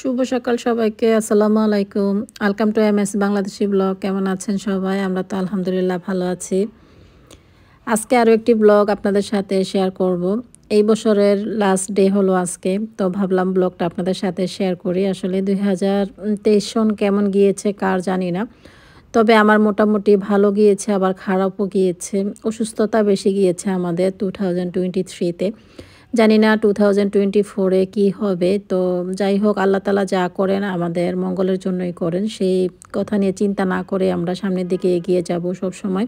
শুভ সকাল সবাইকে আসসালামু আলাইকুম welcome to M S Bangladeshi blog কেমন আছেন সবাই আমরা তো আলহামদুলিল্লাহ ভালো আছি আজকে আরও একটি ব্লগ আপনাদের সাথে শেয়ার করব এই বছরের লাস্ট ডে হলো আজকে তো ভাবলাম ব্লগটা আপনাদের সাথে শেয়ার করি আসলে দুই হাজার তেইশ সন কেমন গিয়েছে কার জানি না তবে আমার মোটামুটি ভালো গিয়েছে আবার খারাপও গিয়েছে অসুস্থতা বেশি গিয়েছে আমাদের টু থাউজেন্ড টোয়েন্টি থ্রিতে জানি না টু থাউজেন্ড টোয়েন্টি ফোরে কী হবে তো যাই হোক আল্লাহ তালা যা করেন আমাদের মঙ্গলের জন্যই করেন সেই কথা নিয়ে চিন্তা না করে আমরা সামনের দিকে এগিয়ে যাব সব সময়।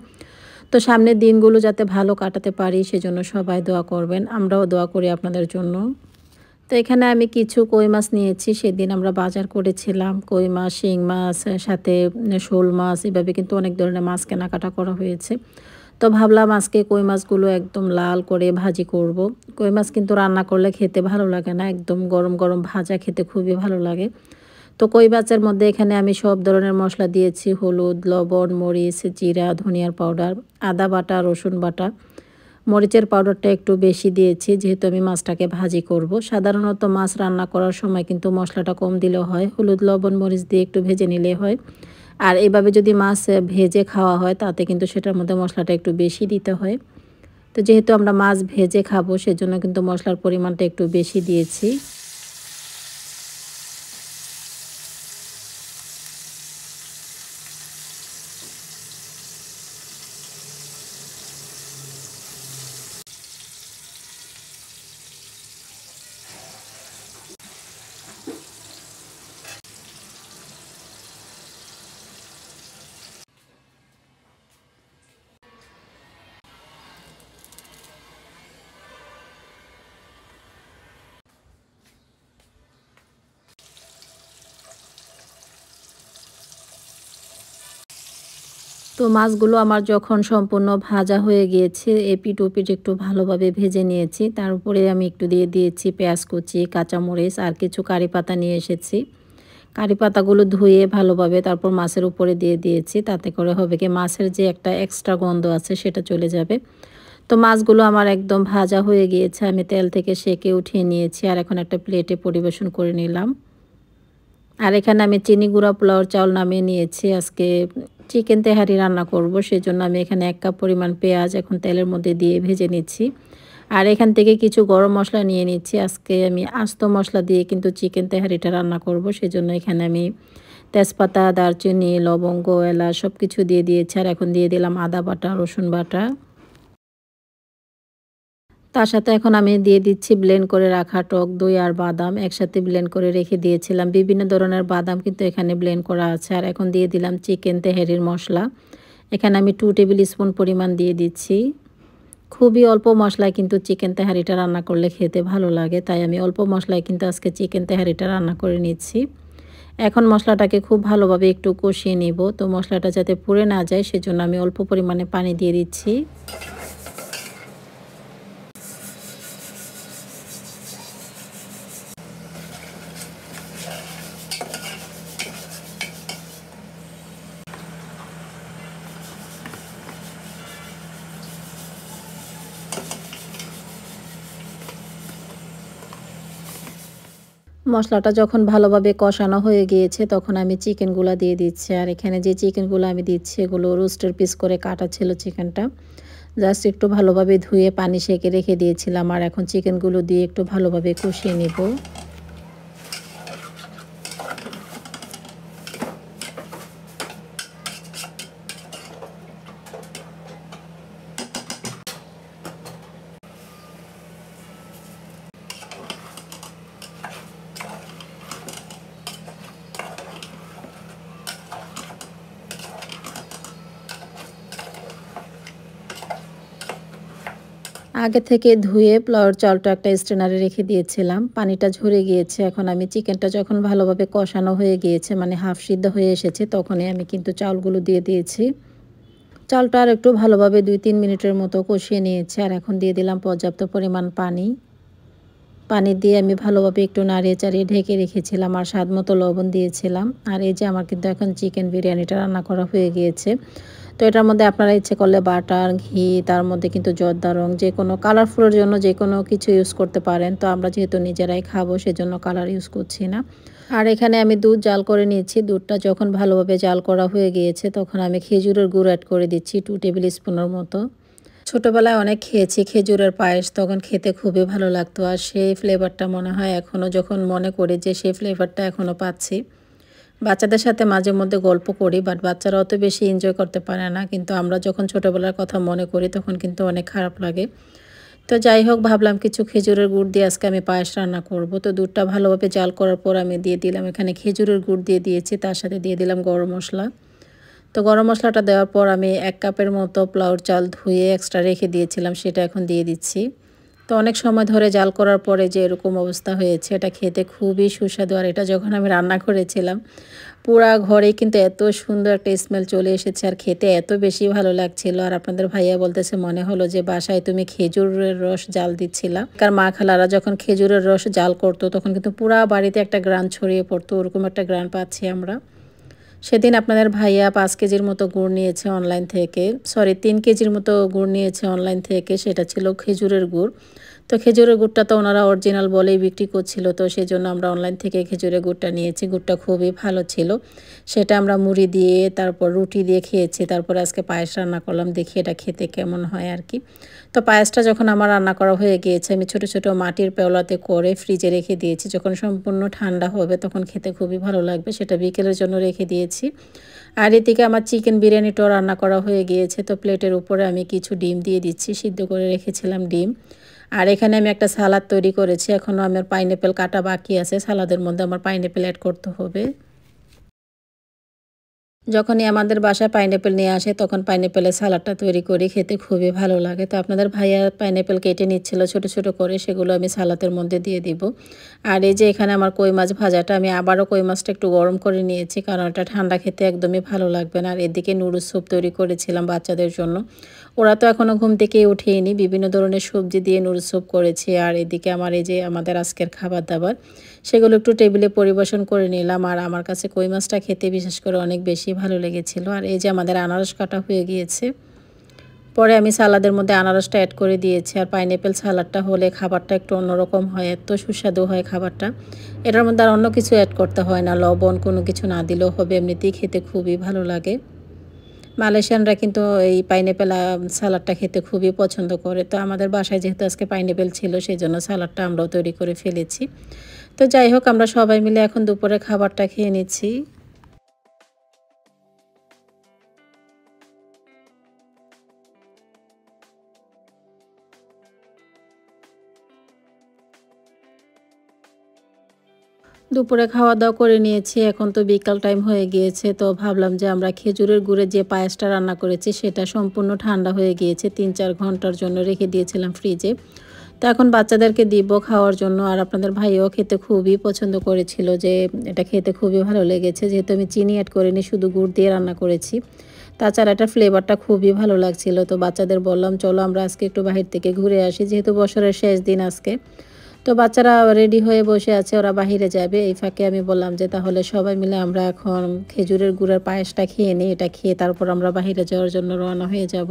তো সামনের দিনগুলো যাতে ভালো কাটাতে পারি সেজন্য সবাই দোয়া করবেন আমরাও দোয়া করি আপনাদের জন্য তো এখানে আমি কিছু কই মাছ নিয়েছি সেদিন আমরা বাজার করেছিলাম কই মাছ শিং মাছ সাথে শোল মাছ এভাবে কিন্তু অনেক ধরনের মাছ কেনাকাটা করা হয়েছে তো ভাবলাম আজকে কই মাছগুলো একদম লাল করে ভাজি করব। কই মাছ কিন্তু রান্না করলে খেতে ভালো লাগে না একদম গরম গরম ভাজা খেতে খুবই ভালো লাগে তো কই মাছের মধ্যে এখানে আমি সব ধরনের মশলা দিয়েছি হলুদ লবণ মরিচ জিরা ধনিয়ার পাউডার আদা বাটা রসুন বাটা মরিচের পাউডারটা একটু বেশি দিয়েছি যেহেতু আমি মাছটাকে ভাজি করব। সাধারণত মাছ রান্না করার সময় কিন্তু মশলাটা কম দিলে হয় হলুদ লবণ মরিচ দিয়ে একটু ভেজে নিলে হয় আর এভাবে যদি মাছ ভেজে খাওয়া হয় তাতে কিন্তু সেটার মধ্যে মশলাটা একটু বেশি দিতে হয় তো যেহেতু আমরা মাছ ভেজে খাবো সেজন্য কিন্তু মশলার পরিমাণটা একটু বেশি দিয়েছি তো মাছগুলো আমার যখন সম্পূর্ণ ভাজা হয়ে গিয়েছে এপিট ওপিট একটু ভালোভাবে ভেজে নিয়েছি তার উপরে আমি একটু দিয়ে দিয়েছি পেঁয়াজ কুচি কাঁচামরিচ আর কিছু কারি পাতা নিয়ে এসেছি কারি পাতাগুলো ধুয়ে ভালোভাবে তারপর মাছের উপরে দিয়ে দিয়েছি তাতে করে হবে কি মাছের যে একটা এক্সট্রা গন্ধ আছে সেটা চলে যাবে তো মাছগুলো আমার একদম ভাজা হয়ে গিয়েছে আমি তেল থেকে সেকে উঠিয়ে নিয়েছি আর এখন একটা প্লেটে পরিবেশন করে নিলাম আর এখানে আমি চিনি গুঁড়া পোলাওর চাউল নামিয়ে নিয়েছি আজকে চিকেন তেহারি রান্না করব সেই জন্য আমি এখানে এক কাপ পরিমাণ পেঁয়াজ এখন তেলের মধ্যে দিয়ে ভেজে নিচ্ছি আর এখান থেকে কিছু গরম মশলা নিয়ে নিচ্ছি আজকে আমি আস্ত মশলা দিয়ে কিন্তু চিকেন তেহারিটা রান্না করব জন্য এখানে আমি তেজপাতা দারচিনি লবঙ্গ এলাচ সব কিছু দিয়ে দিয়েছি আর এখন দিয়ে দিলাম আদা বাটা রসুন বাটা তার সাথে এখন আমি দিয়ে দিচ্ছি ব্লেন্ড করে রাখা টক দই আর বাদাম একসাথে ব্লেন্ড করে রেখে দিয়েছিলাম বিভিন্ন ধরনের বাদাম কিন্তু এখানে ব্লেন্ড করা আছে আর এখন দিয়ে দিলাম চিকেন তেহারির মশলা এখানে আমি টু টেবিল স্পুন পরিমাণ দিয়ে দিচ্ছি খুবই অল্প মশলায় কিন্তু চিকেন তেহারিটা রান্না করলে খেতে ভালো লাগে তাই আমি অল্প মশলায় কিন্তু আজকে চিকেন তেহারিটা রান্না করে নিচ্ছি এখন মশলাটাকে খুব ভালোভাবে একটু কষিয়ে নিব তো মশলাটা যাতে পুড়ে না যায় সেজন্য আমি অল্প পরিমাণে পানি দিয়ে দিচ্ছি মশলাটা যখন ভালোভাবে কষানো হয়ে গিয়েছে তখন আমি চিকেনগুলো দিয়ে দিচ্ছি আর এখানে যে চিকেনগুলো আমি দিচ্ছি এগুলো রোস্টের পিস করে কাটা ছিল চিকেনটা জাস্ট একটু ভালোভাবে ধুয়ে পানি সেঁকে রেখে দিয়েছিলাম আর এখন চিকেনগুলো দিয়ে একটু ভালোভাবে কষিয়ে নেবো আগে থেকে ধুয়ে ফ্লাওয়ার চালটা একটা স্ট্রেনারে রেখে দিয়েছিলাম পানিটা ঝরে গিয়েছে এখন আমি চিকেনটা যখন ভালোভাবে কষানো হয়ে গিয়েছে মানে হাফ সিদ্ধ হয়ে এসেছে তখনই আমি কিন্তু চালগুলো দিয়ে দিয়েছি চালটা আর একটু ভালোভাবে দুই তিন মিনিটের মতো কষিয়ে নিয়েছে আর এখন দিয়ে দিলাম পর্যাপ্ত পরিমাণ পানি পানি দিয়ে আমি ভালোভাবে একটু নাড়িয়ে চাড়িয়ে ঢেকে রেখেছিলাম আর স্বাদ মতো লবণ দিয়েছিলাম আর এই যে আমার কিন্তু এখন চিকেন বিরিয়ানিটা রান্না করা হয়ে গিয়েছে তো এটার মধ্যে আপনারা ইচ্ছে করলে বাটার ঘি তার মধ্যে কিন্তু জর্দা রং যে কোনো কালারফুলের জন্য যে কোনো কিছু ইউজ করতে পারেন তো আমরা যেহেতু নিজেরাই খাবো সেজন্য কালার ইউজ করছি না আর এখানে আমি দুধ জাল করে নিয়েছি দুধটা যখন ভালোভাবে জাল করা হয়ে গিয়েছে তখন আমি খেজুরের গুড় অ্যাড করে দিচ্ছি টু টেবিল স্পুনের মতো ছোটোবেলায় অনেক খেয়েছি খেজুরের পায়েস তখন খেতে খুবই ভালো লাগতো আর সেই ফ্লেভারটা মনে হয় এখনও যখন মনে করি যে সেই ফ্লেভারটা এখনও পাচ্ছি বাচ্চাদের সাথে মাঝে মধ্যে গল্প করি বাট বাচ্চারা অত বেশি এনজয় করতে পারে না কিন্তু আমরা যখন ছোটোবেলার কথা মনে করি তখন কিন্তু অনেক খারাপ লাগে তো যাই হোক ভাবলাম কিছু খেজুরের গুড় দিয়ে আজকে আমি পায়েস রান্না করব তো দুধটা ভালোভাবে জাল করার পর আমি দিয়ে দিলাম এখানে খেজুরের গুড় দিয়ে দিয়েছি তার সাথে দিয়ে দিলাম গরম মশলা তো গরম মশলাটা দেওয়ার পর আমি এক কাপের মতো প্লাউর চাল ধুয়ে এক্সট্রা রেখে দিয়েছিলাম সেটা এখন দিয়ে দিচ্ছি তো অনেক সময় ধরে জাল করার পরে যে এরকম অবস্থা হয়েছে এটা খেতে খুবই সুস্বাদু আর এটা যখন আমি রান্না করেছিলাম পুরা ঘরে কিন্তু এত সুন্দর একটা স্মেল চলে এসেছে আর খেতে এত বেশি ভালো লাগছিল আর আপনাদের ভাইয়া বলতেছে মনে হলো যে বাসায় তুমি খেজুরের রস জাল দিচ্ছিলাম কার মা খালারা যখন খেজুরের রস জাল করতো তখন কিন্তু পুরা বাড়িতে একটা গ্রান ছড়িয়ে পড়তো ওরকম একটা গ্রান পাচ্ছি আমরা সেদিন আপনাদের ভাইয়া পাঁচ কেজির মতো গুড় নিয়েছে অনলাইন থেকে সরি তিন কেজির মতো গুড় নিয়েছে অনলাইন থেকে সেটা ছিল খেজুরের গুড় তো খেজুরের গুড়টা তো ওনারা অরিজিনাল বলেই বিক্রি করছিল তো সেই জন্য আমরা অনলাইন থেকে খেজুরের গুড়টা নিয়েছি গুড়টা খুবই ভালো ছিল সেটা আমরা মুড়ি দিয়ে তারপর রুটি দিয়ে খেয়েছি তারপর আজকে পায়েস রান্না করলাম দেখি এটা খেতে কেমন হয় আর কি তো পায়েসটা যখন আমার রান্না করা হয়ে গিয়েছে আমি ছোট ছোট মাটির পেওলাতে করে ফ্রিজে রেখে দিয়েছি যখন সম্পূর্ণ ঠান্ডা হবে তখন খেতে খুবই ভালো লাগবে সেটা বিকেলের জন্য রেখে দিয়েছি আর এদিকে আমার চিকেন বিরিয়ানিটাও রান্না করা হয়ে গিয়েছে তো প্লেটের উপরে আমি কিছু ডিম দিয়ে দিচ্ছি সিদ্ধ করে রেখেছিলাম ডিম আর এখানে আমি একটা সালাদ তৈরি করেছি এখনও আমার পাইনঅ্যাপেল কাটা বাকি আছে সালাদের মধ্যে আমার পাইনঅ্যাপেল অ্যাড করতে হবে যখনই আমাদের বাসায় পাইনঅ্যাপেল নিয়ে আসে তখন পাইনঅ্যাপেলের সালাডটা তৈরি করি খেতে খুবই ভালো লাগে তো আপনাদের ভাইয়া পাইনঅ্যাপেল কেটে নিচ্ছিল ছোট ছোট করে সেগুলো আমি সালাতের মধ্যে দিয়ে দিব আর এই যে এখানে আমার কই মাছ ভাজাটা আমি আবারও কই মাছটা একটু গরম করে নিয়েছি কারণ এটা ঠান্ডা খেতে একদমই ভালো লাগবে না আর এদিকে নুডুলস স্যুপ তৈরি করেছিলাম বাচ্চাদের জন্য ওরা তো এখনও ঘুম থেকে উঠেইনি বিভিন্ন ধরনের সবজি দিয়ে নুরসুপ করেছে আর এদিকে আমার এই যে আমাদের আজকের খাবার দাবার সেগুলো একটু টেবিলে পরিবেশন করে নিলাম আর আমার কাছে কই মাছটা খেতে বিশেষ করে অনেক বেশি ভালো লেগেছিল আর এই যে আমাদের আনারস কাটা হয়ে গিয়েছে পরে আমি সালাদের মধ্যে আনারসটা অ্যাড করে দিয়েছি আর পাইনঅ্যাপেল সালাডটা হলে খাবারটা একটু অন্যরকম হয় এত সুস্বাদু হয় খাবারটা এটার মধ্যে আর অন্য কিছু অ্যাড করতে হয় না লবণ কোনো কিছু না দিলেও হবে এমনিতেই খেতে খুবই ভালো লাগে মালয়েশিয়ানরা কিন্তু এই পাইনঅ্যাপেল স্যালাডটা খেতে খুবই পছন্দ করে তো আমাদের বাসায় যেহেতু আজকে পাইনঅ্যাপেল ছিল সেই জন্য স্যালাডটা আমরাও তৈরি করে ফেলেছি তো যাই হোক আমরা সবাই মিলে এখন দুপুরে খাবারটা খেয়ে নিচ্ছি দুপুরে খাওয়া দাওয়া করে নিয়েছি এখন তো বিকাল টাইম হয়ে গিয়েছে তো ভাবলাম যে আমরা খেজুরের গুড়ে যে পায়েসটা রান্না করেছি সেটা সম্পূর্ণ ঠান্ডা হয়ে গিয়েছে তিন চার ঘন্টার জন্য রেখে দিয়েছিলাম ফ্রিজে তো এখন বাচ্চাদেরকে দিব খাওয়ার জন্য আর আপনাদের ভাইও খেতে খুবই পছন্দ করেছিল যে এটা খেতে খুবই ভালো লেগেছে যেহেতু আমি চিনি অ্যাড করিনি শুধু গুড় দিয়ে রান্না করেছি তাছাড়া এটা ফ্লেভারটা খুবই ভালো লাগছিল তো বাচ্চাদের বললাম চলো আমরা আজকে একটু বাহির থেকে ঘুরে আসি যেহেতু বছরের শেষ দিন আজকে তো বাচ্চারা রেডি হয়ে বসে আছে ওরা বাহিরে যাবে এই ফাঁকে আমি বললাম যে তাহলে সবাই মিলে আমরা এখন খেজুরের গুড়ের পায়েসটা খেয়ে নিই এটা খেয়ে তারপর আমরা বাহিরে যাওয়ার জন্য রওনা হয়ে যাব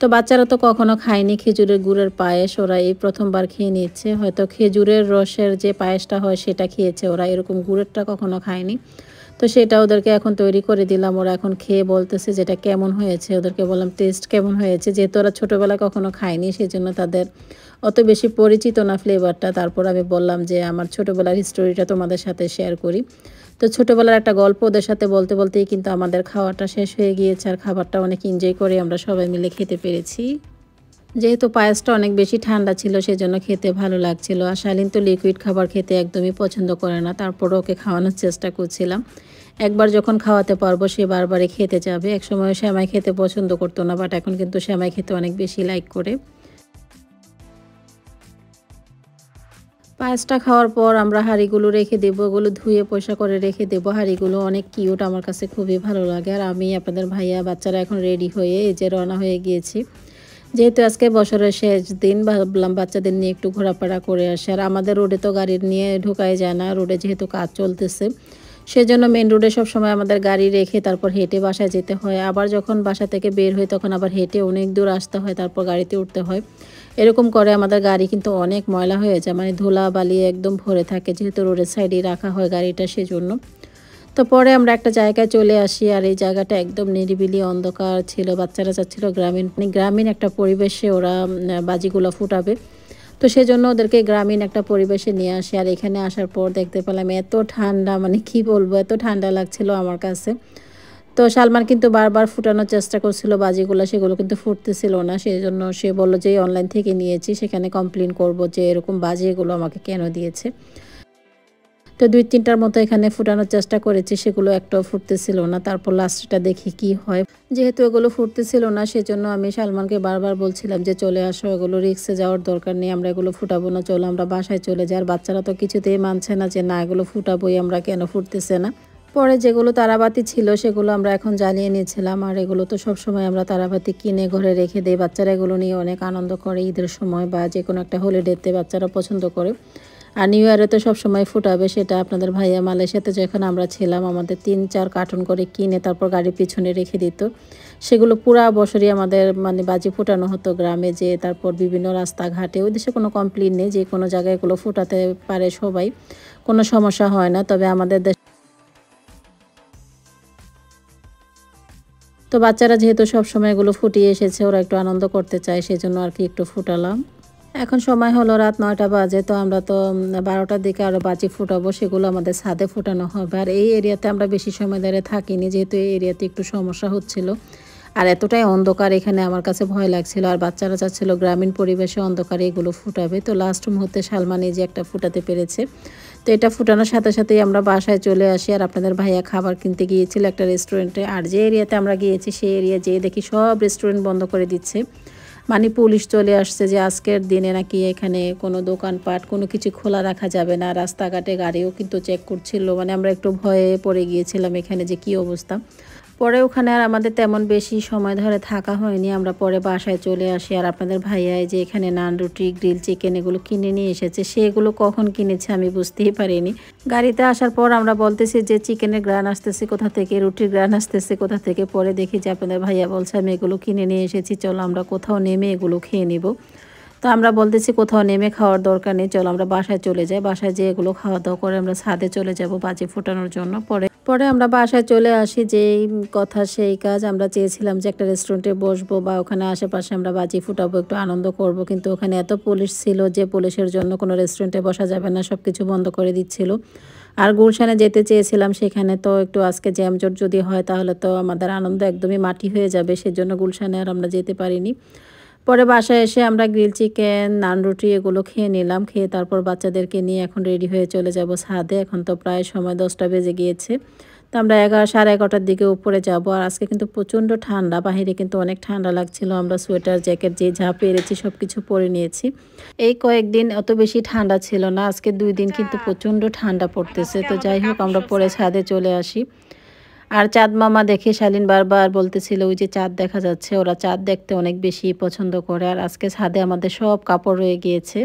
তো বাচ্চারা তো কখনো খায়নি খেজুরের গুড়ের পায়েস ওরা এই প্রথমবার খেয়ে নিচ্ছে হয়তো খেজুরের রসের যে পায়েসটা হয় সেটা খেয়েছে ওরা এরকম গুড়েরটা কখনো খায়নি তো সেটা ওদেরকে এখন তৈরি করে দিলাম ওরা এখন খেয়ে বলতেছে যেটা কেমন হয়েছে ওদেরকে বললাম টেস্ট কেমন হয়েছে যেহেতু ওরা ছোটোবেলায় কখনো খায়নি সেজন্য তাদের অত বেশি পরিচিত না ফ্লেভারটা তারপর আমি বললাম যে আমার ছোটোবেলার হিস্টোরিটা তোমাদের সাথে শেয়ার করি তো ছোটোবেলার একটা গল্প ওদের সাথে বলতে বলতেই কিন্তু আমাদের খাওয়াটা শেষ হয়ে গিয়েছে আর খাবারটা অনেক এনজয় করে আমরা সবাই মিলে খেতে পেরেছি যেহেতু পায়েসটা অনেক বেশি ঠান্ডা ছিল সেজন্য খেতে ভালো লাগছিল আর শালীন তো লিকুইড খাবার খেতে একদমই পছন্দ করে না তারপরে ওকে খাওয়ানোর চেষ্টা করছিলাম একবার যখন খাওয়াতে পারবো সে বারবারই খেতে যাবে একসময় শ্যামাই খেতে পছন্দ করতো না বাট এখন কিন্তু শ্যামাই খেতে অনেক বেশি লাইক করে পায়েসটা খাওয়ার পর আমরা হাঁড়িগুলো রেখে দেবো ওগুলো ধুয়ে পয়সা করে রেখে দেবো হাঁড়িগুলো অনেক কিউট আমার কাছে খুবই ভালো লাগে আর আমি আপনাদের ভাইয়া বাচ্চারা এখন রেডি হয়ে এই যে রওনা হয়ে গিয়েছি যেহেতু আজকে বছরের শেষ দিন ভাবলাম বাচ্চাদের নিয়ে একটু ঘোরাফেরা করে আসে আর আমাদের রোডে তো গাড়ি নিয়ে ঢোকাই যায় না রোডে যেহেতু কাজ চলতেছে সেজন্য মেন রোডে সব সময় আমাদের গাড়ি রেখে তারপর হেঁটে বাসায় যেতে হয় আবার যখন বাসা থেকে বের হয় তখন আবার হেঁটে অনেক দূর আসতে হয় তারপর গাড়িতে উঠতে হয় এরকম করে আমাদের গাড়ি কিন্তু অনেক ময়লা হয়ে যায় মানে ধুলা বালি একদম ভরে থাকে যেহেতু রোডের সাইডে রাখা হয় গাড়িটা সেজন্য তো পরে আমরা একটা জায়গায় চলে আসি আর এই জায়গাটা একদম নিরিবিলি অন্ধকার ছিল বাচ্চারা চাচ্ছিল গ্রামীণ মানে গ্রামীণ একটা পরিবেশে ওরা বাজিগুলো ফুটাবে তো সেজন্য ওদেরকে গ্রামীণ একটা পরিবেশে নিয়ে আসি আর এখানে আসার পর দেখতে পেলাম এত ঠান্ডা মানে কি বলবো এত ঠান্ডা লাগছিল আমার কাছে তো সালমান কিন্তু বারবার ফুটানোর চেষ্টা করছিল বাজিগুলো সেগুলো কিন্তু ফুটতেছিল না সেই জন্য সে বলল যে অনলাইন থেকে নিয়েছি সেখানে কমপ্লেন করব যে এরকম বাজি এগুলো আমাকে কেন দিয়েছে তো দুই তিনটার মতো এখানে ফুটানোর চেষ্টা করেছি সেগুলো একটাও ফুটতেছিল না তারপর লাস্টটা দেখি কি হয় যেহেতু এগুলো ফুটতেছিল না সেজন্য আমি সালমানকে বারবার বলছিলাম যে চলে আসো এগুলো রিক্সে যাওয়ার দরকার নেই আমরা এগুলো ফুটাবো না চলো আমরা বাসায় চলে যাই আর বাচ্চারা তো কিছুতেই মানছে না যে না এগুলো ফুটাবোই আমরা কেন ফুটতেছে না পরে যেগুলো তারাবাতি ছিল সেগুলো আমরা এখন জ্বালিয়ে নিয়েছিলাম আর এগুলো তো সবসময় আমরা তারাবাতি কিনে ঘরে রেখে দিই বাচ্চারা এগুলো নিয়ে অনেক আনন্দ করে ঈদের সময় বা যে কোনো একটা হলিডেতে বাচ্চারা পছন্দ করে আর নিউ ইয়ারে তো সবসময় ফুটাবে সেটা আপনাদের ভাইয়া মালয়েশিয়াতে যখন আমরা ছিলাম আমাদের তিন চার কার্টুন করে কিনে তারপর গাড়ির পিছনে রেখে দিত সেগুলো পুরা বছরই আমাদের মানে বাজি ফুটানো হতো গ্রামে যে তারপর বিভিন্ন রাস্তাঘাটে ওই দেশে কোনো কমপ্লেন নেই যে কোনো জায়গায় এগুলো ফুটাতে পারে সবাই কোনো সমস্যা হয় না তবে আমাদের দেশ তো বাচ্চারা যেহেতু সব সময় এগুলো ফুটিয়ে এসেছে ওরা একটু আনন্দ করতে চায় সেই জন্য আর কি একটু ফুটালাম এখন সময় হলো রাত নয়টা বাজে তো আমরা তো বারোটার দিকে আরও বাজি ফুটাবো সেগুলো আমাদের ছাদে ফুটানো হবে আর এই এরিয়াতে আমরা বেশি সময় ধরে থাকিনি যেহেতু এই এরিয়াতে একটু সমস্যা হচ্ছিল আর এতটাই অন্ধকার এখানে আমার কাছে ভয় লাগছিল আর বাচ্চারা চাচ্ছিল গ্রামীণ পরিবেশে অন্ধকারে এগুলো ফুটাবে তো লাস্ট মুহূর্তে সালমান এই যে একটা ফুটাতে পেরেছে তো এটা ফুটানোর সাথে সাথেই আমরা বাসায় চলে আসি আর আপনাদের ভাইয়া খাবার কিনতে গিয়েছিল একটা রেস্টুরেন্টে আর যে এরিয়াতে আমরা গিয়েছি সেই এরিয়া যেয়ে দেখি সব রেস্টুরেন্ট বন্ধ করে দিচ্ছে মানে পুলিশ চলে আসছে যে আজকের দিনে নাকি এখানে কোনো দোকানপাট কোনো কিছু খোলা রাখা যাবে না রাস্তাঘাটে গাড়িও কিন্তু চেক করছিল মানে আমরা একটু ভয়ে পড়ে গিয়েছিলাম এখানে যে কি অবস্থা পরে ওখানে আর আমাদের তেমন বেশি সময় ধরে থাকা হয়নি আমরা পরে বাসায় চলে আসি আর আপনাদের ভাইয়ায় যে এখানে নান রুটি গ্রিল চিকেন এগুলো কিনে নিয়ে এসেছে সেগুলো কখন কিনেছে আমি বুঝতেই পারিনি গাড়িতে আসার পর আমরা বলতেছি যে চিকেনের গ্রান আসতেছে কোথা থেকে রুটির গ্রান আসতেছে কোথা থেকে পরে দেখি যে আপনাদের ভাইয়া বলছে আমি এগুলো কিনে নিয়ে এসেছি চলো আমরা কোথাও নেমে এগুলো খেয়ে নেব তো আমরা বলতেছি কোথাও নেমে খাওয়ার দরকার নেই চলো আমরা বাসায় চলে যাই বাসায় যেয়ে এগুলো খাওয়া দাওয়া করে আমরা ছাদে চলে যাব বাজি ফোটানোর জন্য পরে পরে আমরা বাসায় চলে আসি যে কথা সেই কাজ আমরা চেয়েছিলাম যে একটা রেস্টুরেন্টে বসবো বা ওখানে আশেপাশে আমরা বাজি ফুটাবো একটু আনন্দ করব কিন্তু ওখানে এত পুলিশ ছিল যে পুলিশের জন্য কোনো রেস্টুরেন্টে বসা যাবে না সব কিছু বন্ধ করে দিচ্ছিল আর গুলশানে যেতে চেয়েছিলাম সেখানে তো একটু আজকে জ্যামজট যদি হয় তাহলে তো আমাদের আনন্দ একদমই মাটি হয়ে যাবে সেজন্য গুলশানে আর আমরা যেতে পারিনি পরে বাসায় এসে আমরা গ্রিল চিকেন নান রুটি এগুলো খেয়ে নিলাম খেয়ে তারপর বাচ্চাদেরকে নিয়ে এখন রেডি হয়ে চলে যাব ছাদে এখন তো প্রায় সময় দশটা বেজে গিয়েছে তো আমরা এগারো সাড়ে এগারোটার দিকে উপরে যাব আর আজকে কিন্তু প্রচণ্ড ঠান্ডা বাহিরে কিন্তু অনেক ঠান্ডা লাগছিল আমরা সোয়েটার জ্যাকেট যে যা পেরেছি সব কিছু পরে নিয়েছি এই কয়েকদিন অত বেশি ঠান্ডা ছিল না আজকে দুই দিন কিন্তু প্রচণ্ড ঠান্ডা পড়তেছে তো যাই হোক আমরা পরে ছাদে চলে আসি আর চাঁদ মামা দেখে শালিন বারবার বলতেছিল ওই যে চাঁদ দেখা যাচ্ছে ওরা চাঁদ দেখতে অনেক বেশি পছন্দ করে আর আজকে ছাদে আমাদের সব কাপড় রয়ে গিয়েছে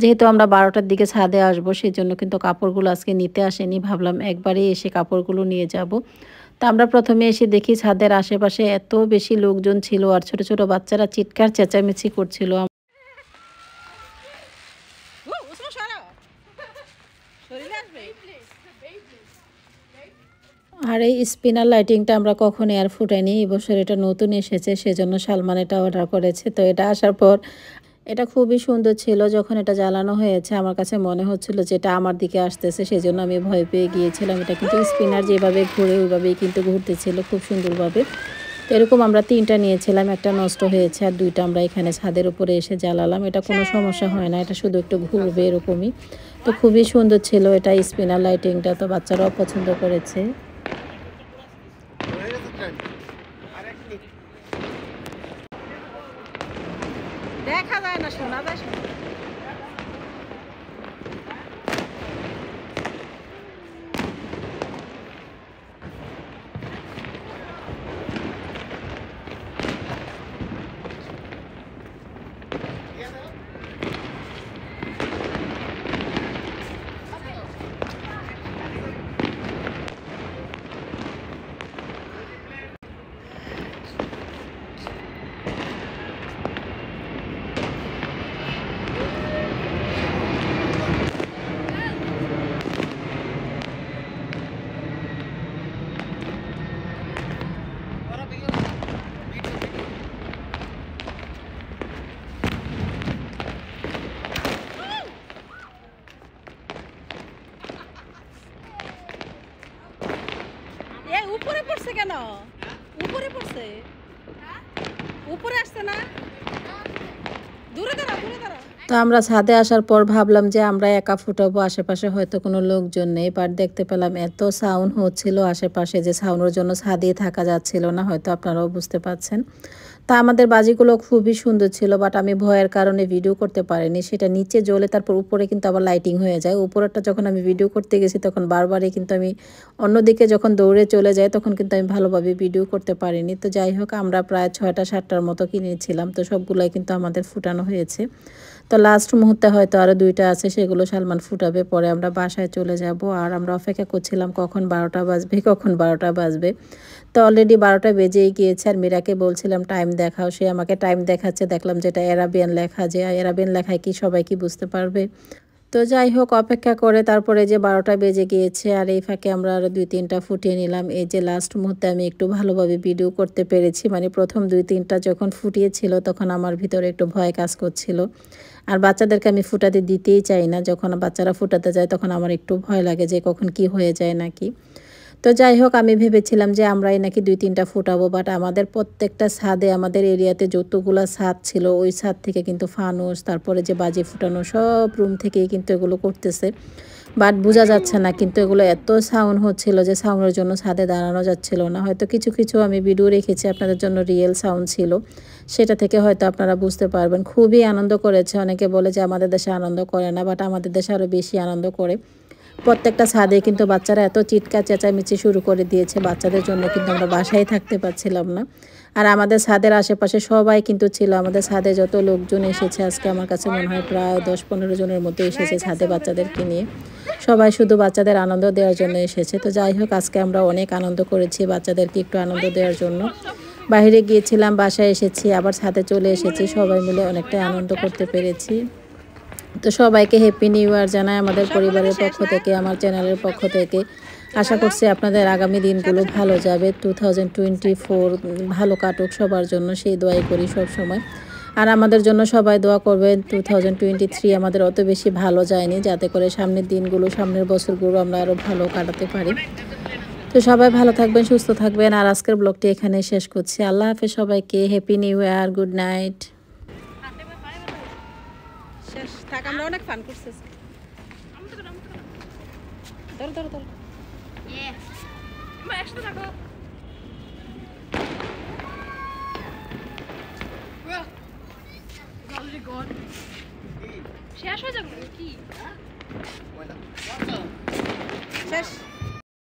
যেহেতু আমরা বারোটার দিকে ছাদে আসবো সেই জন্য কিন্তু কাপড়গুলো আজকে নিতে আসেনি ভাবলাম একবারেই এসে কাপড়গুলো নিয়ে যাব। তা আমরা প্রথমে এসে দেখি ছাদের আশেপাশে এত বেশি লোকজন ছিল আর ছোট ছোট বাচ্চারা চিৎকার চেঁচামেচি করছিল আর এই স্পিনার লাইটিংটা আমরা কখনো আর ফুটাইনি এবছর এটা নতুন এসেছে সেজন্য সালমান এটা অর্ডার করেছে তো এটা আসার পর এটা খুবই সুন্দর ছিল যখন এটা জ্বালানো হয়েছে আমার কাছে মনে হচ্ছিল যে এটা আমার দিকে আসতেছে সেজন্য আমি ভয় পেয়ে গিয়েছিলাম এটা কিন্তু স্পিনার যেভাবে ঘুরে ওইভাবেই কিন্তু ঘুরতেছিল খুব সুন্দরভাবে তো এরকম আমরা তিনটা নিয়েছিলাম একটা নষ্ট হয়েছে আর দুইটা আমরা এখানে ছাদের উপরে এসে জ্বালালাম এটা কোনো সমস্যা হয় না এটা শুধু একটু ঘুরবে এরকমই তো খুবই সুন্দর ছিল এটা স্পিনার লাইটিংটা তো বাচ্চারাও পছন্দ করেছে কেন উপরে পড়ছে উপরে আসছে না তো আমরা ছাদে আসার পর ভাবলাম যে আমরা একা ফুটাবো আশেপাশে হয়তো কোনো লোকজন নেই বাট দেখতে পেলাম এত সাউন্ড হচ্ছিল আশেপাশে যে সাউন্ডের জন্য ছাদে থাকা যাচ্ছিল না হয়তো আপনারাও বুঝতে পারছেন তা আমাদের বাজিগুলো খুবই সুন্দর ছিল বাট আমি ভয়ের কারণে ভিডিও করতে পারিনি সেটা নিচে জ্বলে তারপর উপরে কিন্তু আবার লাইটিং হয়ে যায় উপরেরটা যখন আমি ভিডিও করতে গেছি তখন বারবারই কিন্তু আমি অন্যদিকে যখন দৌড়ে চলে যাই তখন কিন্তু আমি ভালোভাবে ভিডিও করতে পারিনি তো যাই হোক আমরা প্রায় ছয়টা সাতটার মতো কিনেছিলাম তো সবগুলোই কিন্তু আমাদের ফুটানো হয়েছে তো লাস্ট মুহূর্তে হয়তো আরও দুইটা আছে সেগুলো সালমান ফুটাবে পরে আমরা বাসায় চলে যাব আর আমরা অপেক্ষা করছিলাম কখন বারোটা বাজবে কখন বারোটা বাজবে তো অলরেডি বারোটা বেজেই গিয়েছে আর মীরাকে বলছিলাম টাইম দেখাও সে আমাকে টাইম দেখাচ্ছে দেখলাম যেটা এরাবিয়ান লেখা যে এরাবিয়ান লেখায় কি সবাই কি বুঝতে পারবে তো যাই হোক অপেক্ষা করে তারপরে যে বারোটা বেজে গিয়েছে আর এই ফাঁকে আমরা আরও দুই তিনটা ফুটিয়ে নিলাম এই যে লাস্ট মুহূর্তে আমি একটু ভালোভাবে ভিডিও করতে পেরেছি মানে প্রথম দুই তিনটা যখন ফুটিয়েছিল তখন আমার ভিতরে একটু ভয় কাজ করছিল আর বাচ্চাদেরকে আমি ফুটাতে দিতেই চাই না যখন বাচ্চারা ফুটাতে যায় তখন আমার একটু ভয় লাগে যে কখন কি হয়ে যায় নাকি তো যাই হোক আমি ভেবেছিলাম যে আমরাই নাকি দুই তিনটা ফুটাবো বাট আমাদের প্রত্যেকটা ছাদে আমাদের এরিয়াতে যতগুলো ছাদ ছিল ওই ছাদ থেকে কিন্তু ফানুস তারপরে যে বাজি ফুটানো সব রুম থেকেই কিন্তু এগুলো করতেছে বাট বোঝা যাচ্ছে না কিন্তু এগুলো এত সাউন্ড হচ্ছিল যে সাউন্ডের জন্য ছাদে দাঁড়ানো যাচ্ছিল না হয়তো কিছু কিছু আমি ভিডিও রেখেছি আপনাদের জন্য রিয়েল সাউন্ড ছিল সেটা থেকে হয়তো আপনারা বুঝতে পারবেন খুবই আনন্দ করেছে অনেকে বলে যে আমাদের দেশে আনন্দ করে না বাট আমাদের দেশে আরও বেশি আনন্দ করে প্রত্যেকটা ছাদে কিন্তু বাচ্চারা এত চিটকা চেঁচামেচি শুরু করে দিয়েছে বাচ্চাদের জন্য কিন্তু আমরা বাসায় থাকতে পারছিলাম না আর আমাদের ছাদের আশেপাশে সবাই কিন্তু ছিল আমাদের ছাদে যত লোকজন এসেছে আজকে আমার কাছে মনে হয় প্রায় দশ পনেরো জনের মতো এসেছে ছাদে বাচ্চাদেরকে নিয়ে সবাই শুধু বাচ্চাদের আনন্দ দেওয়ার জন্য এসেছে তো যাই হোক আজকে আমরা অনেক আনন্দ করেছি বাচ্চাদেরকে একটু আনন্দ দেওয়ার জন্য বাইরে গিয়েছিলাম বাসায় এসেছি আবার সাথে চলে এসেছি সবাই মিলে অনেকটাই আনন্দ করতে পেরেছি তো সবাইকে হ্যাপি নিউ ইয়ার জানাই আমাদের পরিবারের পক্ষ থেকে আমার চ্যানেলের পক্ষ থেকে আশা করছি আপনাদের আগামী দিনগুলো ভালো যাবে টু থাউজেন্ড টোয়েন্টি ফোর ভালো কাটুক সবার জন্য সেই দোয়াই করি সব সময় আর আমাদের জন্য সবাই দোয়া করবেন টু থাউজেন্ড টোয়েন্টি থ্রি আমাদের অত বেশি ভালো যায়নি যাতে করে সামনের দিনগুলো সামনের বছরগুলো আমরা আরও ভালো কাটাতে পারি তো সবাই ভালো থাকবেন সুস্থ থাকবেন আর আজকের ব্লগটি এখানে শেষ করছি আল্লাহ হাফেজ সবাইকে happy new year good night শেষ হয়ে যাবে কি শেষ